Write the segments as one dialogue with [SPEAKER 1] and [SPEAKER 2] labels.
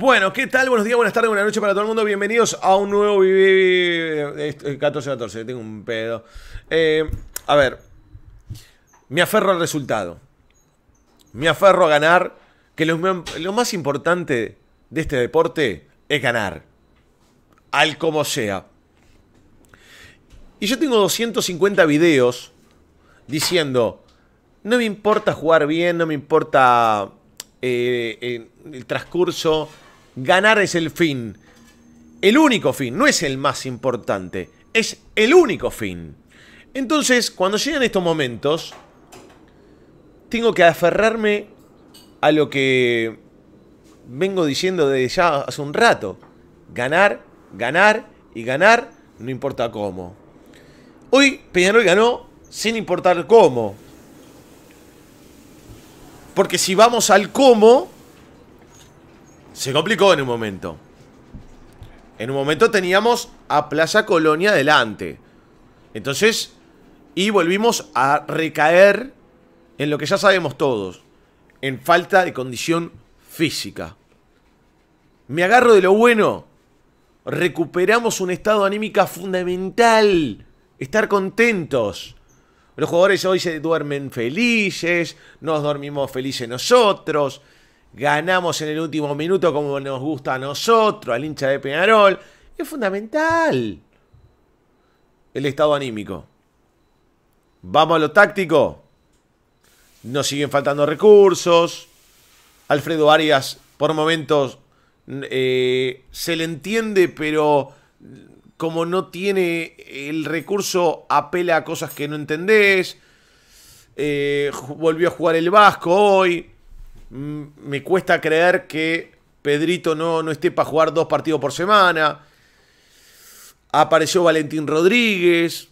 [SPEAKER 1] Bueno, ¿qué tal? Buenos días, buenas tardes, buenas noches para todo el mundo. Bienvenidos a un nuevo 14-14, este, eh, tengo un pedo. Eh, a ver, me aferro al resultado. Me aferro a ganar. Que lo, más importante de este deporte es ganar. Al como sea. Y yo tengo 250 videos diciendo, no me importa jugar bien, no me importa eh, el transcurso, ganar es el fin. El único fin, no es el más importante, es el único fin. Entonces, cuando llegan estos momentos, tengo que aferrarme a lo que vengo diciendo desde ya hace un rato. Ganar, ganar y ganar, no importa cómo. Hoy Peñarol ganó sin importar cómo. Porque si vamos al cómo, se complicó en un momento. En un momento teníamos a Plaza Colonia delante. Entonces, y volvimos a recaer en lo que ya sabemos todos, en falta de condición física. Me agarro de lo bueno. Recuperamos un estado anímica fundamental. Estar contentos. Los jugadores hoy se duermen felices, nos dormimos felices nosotros ganamos en el último minuto como nos gusta a nosotros, al hincha de Peñarol. Es fundamental el estado anímico. Vamos a lo táctico. Nos siguen faltando recursos. Alfredo Arias, por momentos, eh, se le entiende, pero como no tiene el recurso, apela a cosas que no entendés. Eh, volvió a jugar el Vasco hoy. Mm, me cuesta creer que Pedrito no, no esté para jugar dos partidos por semana. Apareció Valentín Rodríguez.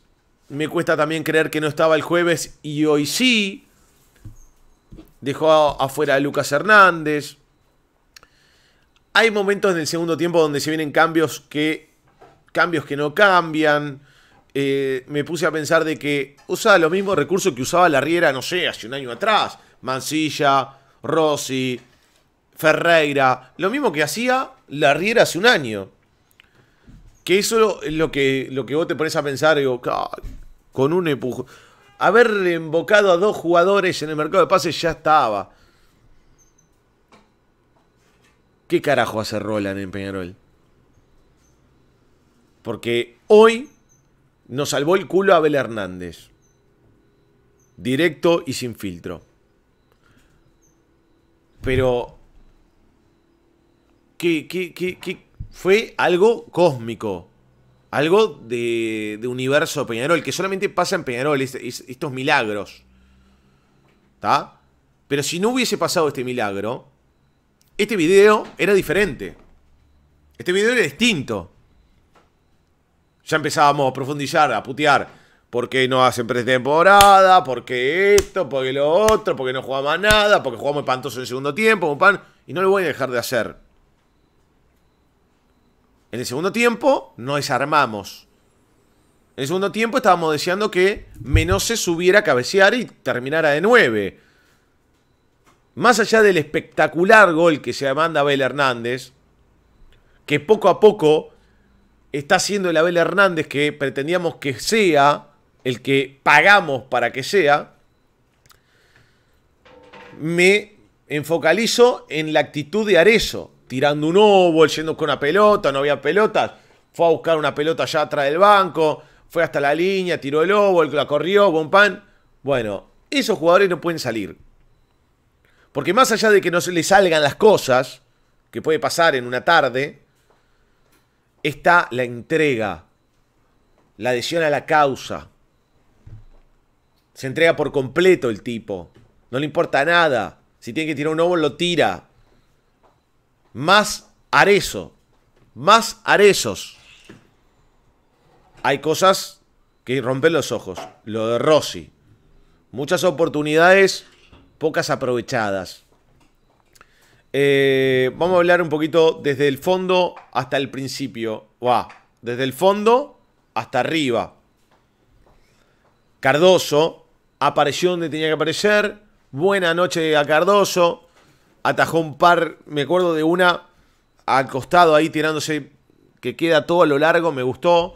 [SPEAKER 1] Me cuesta también creer que no estaba el jueves y hoy sí. Dejó afuera a Lucas Hernández. Hay momentos en el segundo tiempo donde se vienen cambios que. cambios que no cambian. Eh, me puse a pensar de que usa los mismos recursos que usaba la Riera, no sé, hace un año atrás. Mansilla, Rossi, Ferreira, lo mismo que hacía la Riera hace un año. Que eso es lo que, lo que vos te pones a pensar, digo, con un empujón. Haber embocado a dos jugadores en el mercado de pases ya estaba. ¿Qué carajo hace Roland en Peñarol? Porque hoy nos salvó el culo a Abel Hernández. Directo y sin filtro. Pero... Que, que, que, fue algo cósmico. Algo de, universo Peñarol, que solamente pasa en Peñarol estos milagros. ¿Está? Pero si no hubiese pasado este milagro, este video era diferente. Este video era distinto. Ya empezábamos a profundizar, a putear porque no hacen pretemporada, porque esto, porque lo otro, porque no jugamos nada, porque jugamos espantoso en el segundo tiempo, pan, y no lo voy a dejar de hacer. En el segundo tiempo no desarmamos. En el segundo tiempo estábamos deseando que se subiera a cabecear y terminara de nueve. Más allá del espectacular gol que se manda Abel Hernández, que poco a poco está siendo el Abel Hernández que pretendíamos que sea, el que pagamos para que sea, me enfocalizo en la actitud de Arezo, tirando un ovo, yendo con una pelota, no había pelotas, fue a buscar una pelota allá atrás del banco, fue hasta la línea, tiró el ovo, la corrió, buen pan. Bueno, esos jugadores no pueden salir. Porque más allá de que no se les salgan las cosas, que puede pasar en una tarde, está la entrega, la adhesión a la causa, se entrega por completo el tipo. No le importa nada. Si tiene que tirar un ovo, lo tira. Más arezo. Más arezos. Hay cosas que rompen los ojos. Lo de Rossi. Muchas oportunidades, pocas aprovechadas. Eh, vamos a hablar un poquito desde el fondo hasta el principio. Desde el fondo hasta arriba. Cardoso, apareció donde tenía que aparecer. Buena noche a Cardoso. Atajó un par, me acuerdo de una acostado ahí tirándose que queda todo a lo largo, me gustó.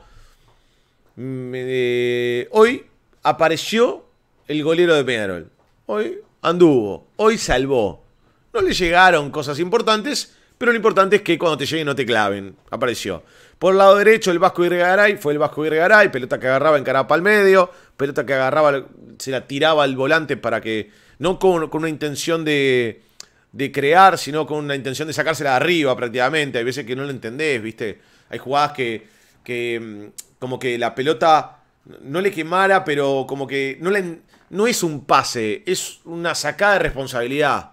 [SPEAKER 1] Mm, eh, hoy apareció el golero de Peñarol. Hoy anduvo, hoy salvó. No le llegaron cosas importantes, pero lo importante es que cuando te lleguen no te claven. Apareció. Por el lado derecho, el Vasco Regaray... Fue el Vasco Regaray... Pelota que agarraba, encaraba para el medio. Pelota que agarraba, se la tiraba al volante para que. No con, una intención de, de, crear, sino con una intención de sacársela arriba prácticamente. Hay veces que no lo entendés, ¿viste? Hay jugadas que. que mm, como que la pelota no le quemara, pero como que no, le, no es un pase, es una sacada de responsabilidad.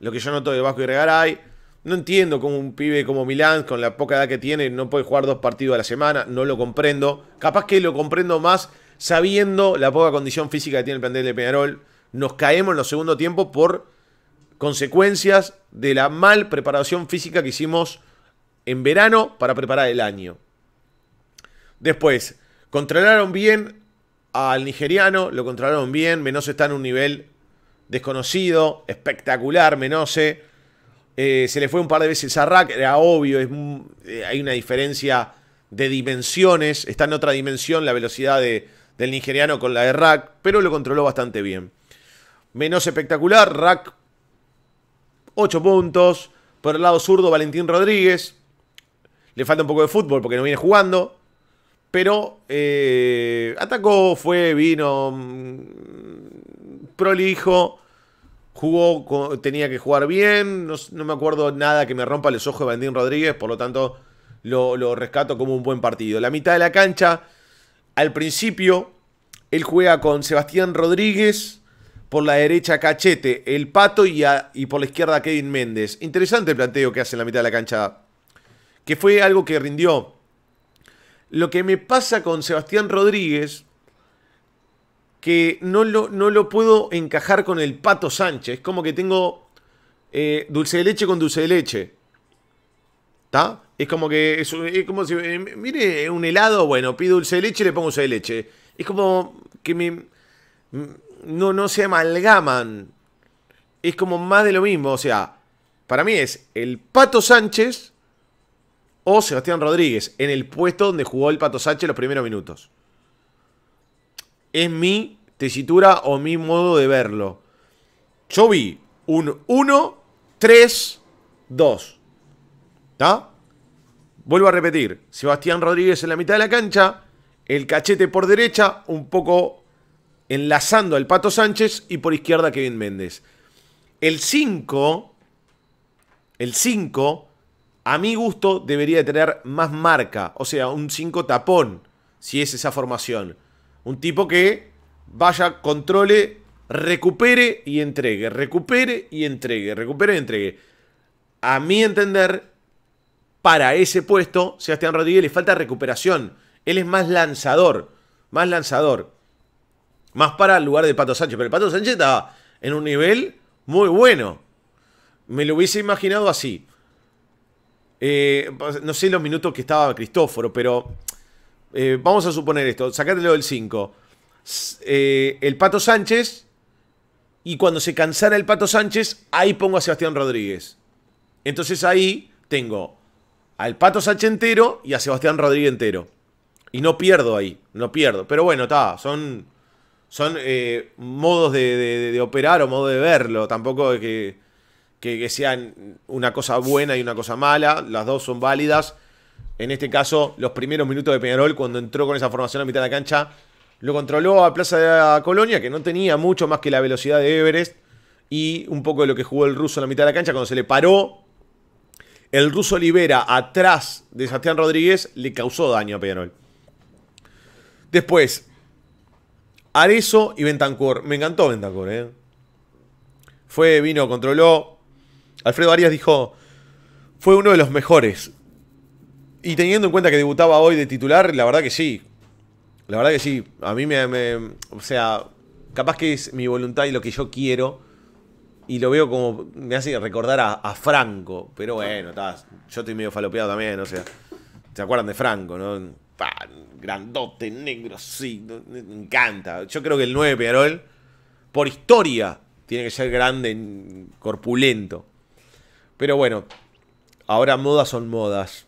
[SPEAKER 1] Lo que yo noto de Vasco y Regaray no entiendo cómo un pibe como Milán, con la poca edad que tiene, no puede jugar dos partidos a la semana. No lo comprendo. Capaz que lo comprendo más sabiendo la poca condición física que tiene el plantel de Peñarol. Nos caemos en los segundo tiempo por consecuencias de la mal preparación física que hicimos en verano para preparar el año. Después, controlaron bien al nigeriano, lo controlaron bien. Menose está en un nivel desconocido, espectacular. Menose eh, se le fue un par de veces a Rack, era obvio, eh, hay una diferencia de dimensiones, está en otra dimensión la velocidad del nigeriano con la de Rack, pero lo controló bastante bien. Menos espectacular, Rack 8 puntos. Por el lado zurdo, Valentín Rodríguez. Le falta un poco de fútbol porque no viene jugando. Pero eh, atacó, fue, vino, mm, prolijo. Jugó, tenía que jugar bien. No, me acuerdo nada que me rompa los ojos de Bandín Rodríguez. Por lo tanto, lo, rescato como un buen partido. La mitad de la cancha, al principio, él juega con Sebastián Rodríguez. Por la derecha, Cachete, el Pato y, y por la izquierda, Kevin Méndez. Interesante el planteo que hace en la mitad de la cancha. Que fue algo que rindió. Lo que me pasa con Sebastián Rodríguez que no lo, no lo puedo encajar con el Pato Sánchez. Es Como que tengo eh, dulce de leche con dulce de leche. ¿Está? Es como que es, como si, eh, mire, un helado, bueno, pido dulce de leche y le pongo dulce de leche. Es como que me, mm, no, no se amalgaman. Es como más de lo mismo. O sea, para mí es el Pato Sánchez o Sebastián Rodríguez en el puesto donde jugó el Pato Sánchez los primeros minutos. Es mi tesitura o mi modo de verlo. Yo vi un 1, 3, 2. ¿Está? Vuelvo a repetir. Sebastián Rodríguez en la mitad de la cancha. El cachete por derecha, un poco enlazando al Pato Sánchez. Y por izquierda Kevin Méndez. El 5, el 5, a mi gusto debería tener más marca. O sea, un 5 tapón, si es esa formación. Un tipo que vaya, controle, recupere y entregue, recupere y entregue, recupere y entregue. A mi entender, para ese puesto, Sebastián Rodríguez le falta recuperación. Él es más lanzador, más lanzador. Más para el lugar de Pato Sánchez. Pero el Pato Sánchez estaba en un nivel muy bueno. Me lo hubiese imaginado así. Eh, no sé los minutos que estaba Cristóforo, pero eh, vamos a suponer esto. Sácatelo del 5. Eh, el Pato Sánchez. Y cuando se cansara el Pato Sánchez, ahí pongo a Sebastián Rodríguez. Entonces ahí tengo al Pato Sánchez entero y a Sebastián Rodríguez entero. Y no pierdo ahí, no pierdo. Pero bueno, está, son, son eh, modos de, operar o modo de verlo. Tampoco que, que, que sean una cosa buena y una cosa mala. Las dos son válidas. En este caso, los primeros minutos de Peñarol, cuando entró con esa formación a mitad de la cancha, lo controló a Plaza de la Colonia, que no tenía mucho más que la velocidad de Everest y un poco de lo que jugó el ruso en la mitad de la cancha. Cuando se le paró, el ruso libera atrás de Sebastián Rodríguez, le causó daño a Peñarol. Después, Arezo y Ventancourt. Me encantó Bentancur, ¿eh? Fue, vino, controló. Alfredo Arias dijo, fue uno de los mejores. Y teniendo en cuenta que debutaba hoy de titular, la verdad que sí. La verdad que sí, a mí me, O sea, capaz que es mi voluntad y lo que yo quiero. Y lo veo como. Me hace recordar a, Franco. Pero bueno, yo estoy medio falopeado también, o sea. ¿Se acuerdan de Franco, no? grandote, negro, sí. Me encanta. Yo creo que el 9 Piarol por historia, tiene que ser grande, corpulento. Pero bueno, ahora modas son modas.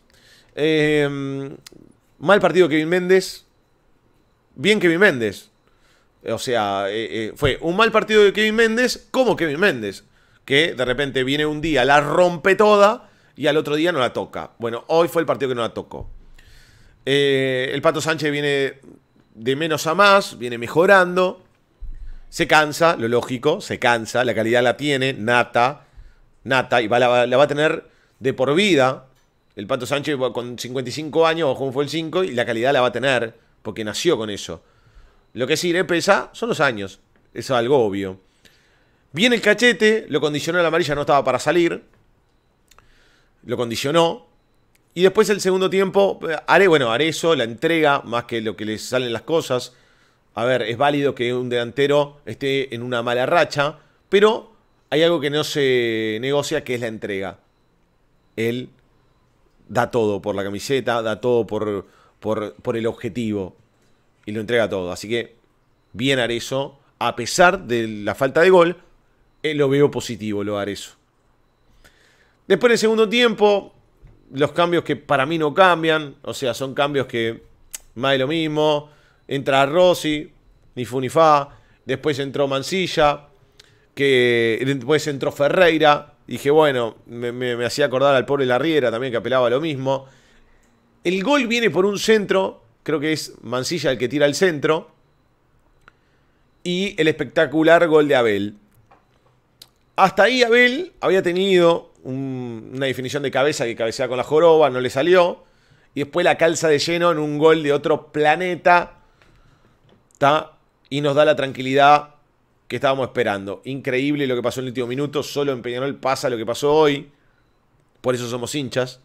[SPEAKER 1] Em, mal partido Kevin Méndez bien Kevin Méndez. O sea, eh, eh, fue un mal partido de Kevin Méndez como Kevin Méndez, que de repente viene un día, la rompe toda y al otro día no la toca. Bueno, hoy fue el partido que no la tocó. Eh, el Pato Sánchez viene de menos a más, viene mejorando. Se cansa, lo lógico, se cansa, la calidad la tiene, nata, nata, y la, va a tener de por vida. El Pato Sánchez con 55 años, bajó un fue el 5, y la calidad la va a tener porque nació con eso. Lo que sí le pesa son los años, es algo obvio. Viene el cachete, lo condicionó la amarilla, no estaba para salir. Lo condicionó. Y después el segundo tiempo, eh, haré, bueno, haré eso, la entrega, más que lo que le salen las cosas. A ver, es válido que un delantero esté en una mala racha, pero hay algo que no se negocia, que es la entrega. Él da todo por la camiseta, da todo por, por, el objetivo y lo entrega todo. Así que bien eso a pesar de la falta de gol, eh, lo veo positivo, lo eso Después en el segundo tiempo, los cambios que para mí no cambian, o sea, son cambios que más de lo mismo. Entra Rossi, ni fu Después entró Mancilla, que después entró Ferreira. Dije, bueno, me, hacía acordar al pobre Larriera también que apelaba lo mismo. El gol viene por un centro, creo que es Mancilla el que tira el centro, y el espectacular gol de Abel. Hasta ahí Abel había tenido una definición de cabeza que cabecea con la joroba, no le salió, y después la calza de lleno en un gol de otro planeta, y nos da la tranquilidad que estábamos esperando. Increíble lo que pasó en el último minuto, solo en Peñarol pasa lo que pasó hoy, por eso somos hinchas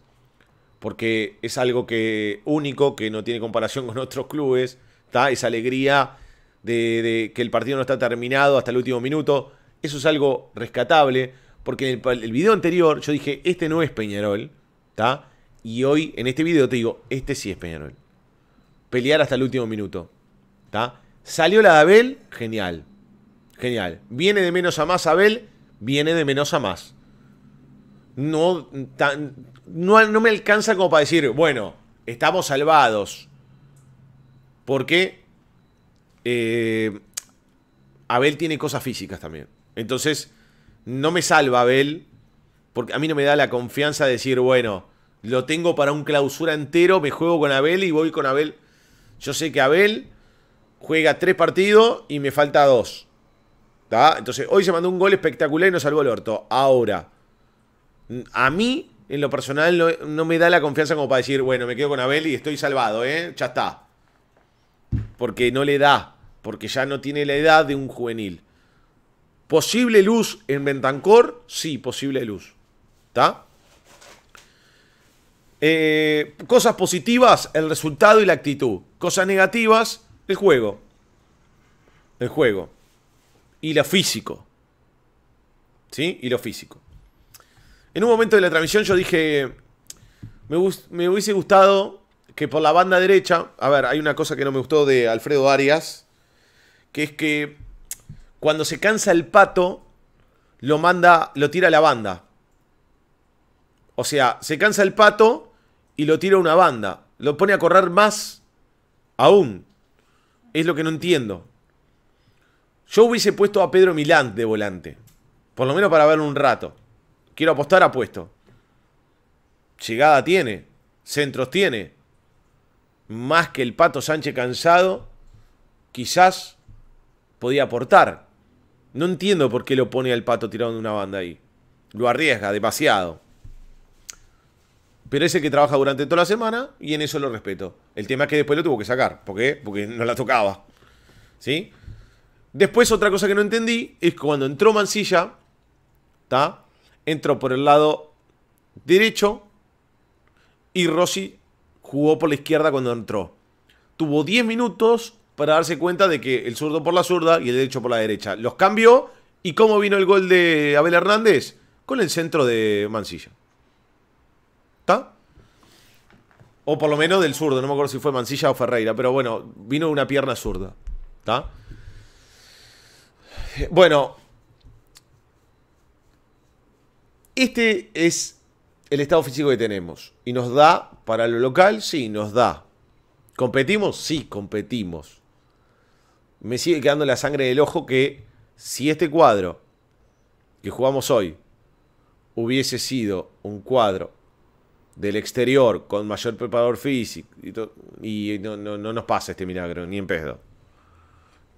[SPEAKER 1] porque es algo que único, que no tiene comparación con otros clubes, está esa alegría de, que el partido no está terminado hasta el último minuto, eso es algo rescatable, porque en el, video anterior yo dije, este no es Peñarol, y hoy en este video te digo, este sí es Peñarol. Pelear hasta el último minuto. Salió la de Abel, genial. Genial. Viene de menos a más Abel, viene de menos a más no, tan, no, no me alcanza como para decir, bueno, estamos salvados. Porque eh, Abel tiene cosas físicas también. Entonces, no me salva Abel, porque a mí no me da la confianza de decir, bueno, lo tengo para un clausura entero, me juego con Abel y voy con Abel. Yo sé que Abel juega tres partidos y me falta dos. Entonces, hoy se mandó un gol espectacular y nos salvó el orto. Ahora, a mí, en lo personal, no, me da la confianza como para decir, bueno, me quedo con Abel y estoy salvado, ¿eh? Ya está. Porque no le da, porque ya no tiene la edad de un juvenil. ¿Posible luz en Ventancor, Sí, posible luz. ¿Está? Eh, cosas positivas, el resultado y la actitud. Cosas negativas, el juego. El juego. Y lo físico. ¿Sí? Y lo físico. En un momento de la transmisión yo dije, me, hubiese gustado que por la banda derecha, a ver, hay una cosa que no me gustó de Alfredo Arias, que es que cuando se cansa el pato, lo manda, lo tira a la banda. O sea, se cansa el pato y lo tira a una banda. Lo pone a correr más aún. Es lo que no entiendo. Yo hubiese puesto a Pedro Milán de volante. Por lo menos para verlo un rato. Quiero apostar, apuesto. Llegada tiene. Centros tiene. Más que el Pato Sánchez cansado, quizás podía aportar. No entiendo por qué lo pone al Pato tirado una banda ahí. Lo arriesga demasiado. Pero es que trabaja durante toda la semana y en eso lo respeto. El tema es que después lo tuvo que sacar. ¿Por qué? Porque no la tocaba. ¿Sí? Después otra cosa que no entendí es cuando entró Mancilla, ¿está? entró por el lado derecho y Rossi jugó por la izquierda cuando entró. Tuvo 10 minutos para darse cuenta de que el zurdo por la zurda y el derecho por la derecha. Los cambió y cómo vino el gol de Abel Hernández con el centro de Mancilla. ¿Está? O por lo menos del zurdo, no me acuerdo si fue Mancilla o Ferreira, pero bueno, vino una pierna zurda. ¿Está? Bueno, Este es el estado físico que tenemos. Y nos da para lo local, sí, nos da. ¿Competimos? Sí, competimos. Me sigue quedando la sangre del ojo que si este cuadro que jugamos hoy hubiese sido un cuadro del exterior con mayor preparador físico y, no, nos pasa este milagro, ni en pedo.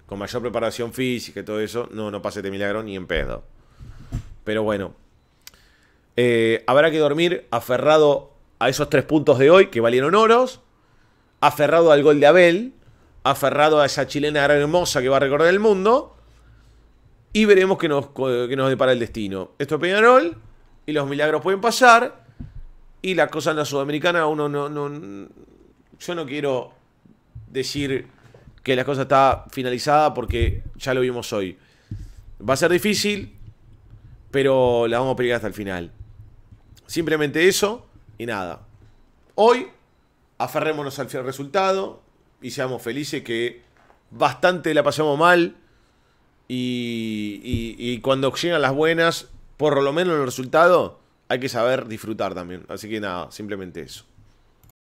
[SPEAKER 1] Con mayor preparación física y todo eso, no, nos pasa este milagro ni en pedo. Pero bueno, eh, habrá que dormir aferrado a esos tres puntos de hoy que valieron oros, aferrado al gol de Abel, aferrado a esa chilena hermosa que va a recordar el mundo. Y veremos qué nos, nos depara el destino. Esto es Peñarol. Y los milagros pueden pasar. Y la cosa en la sudamericana, uno no, no. Yo no quiero decir que la cosa está finalizada porque ya lo vimos hoy. Va a ser difícil, pero la vamos a pelear hasta el final. Simplemente eso y nada. Hoy aferrémonos al fiel resultado y seamos felices que bastante la pasamos mal y, y cuando llegan las buenas, por lo menos el resultado, hay que saber disfrutar también. Así que nada, simplemente eso.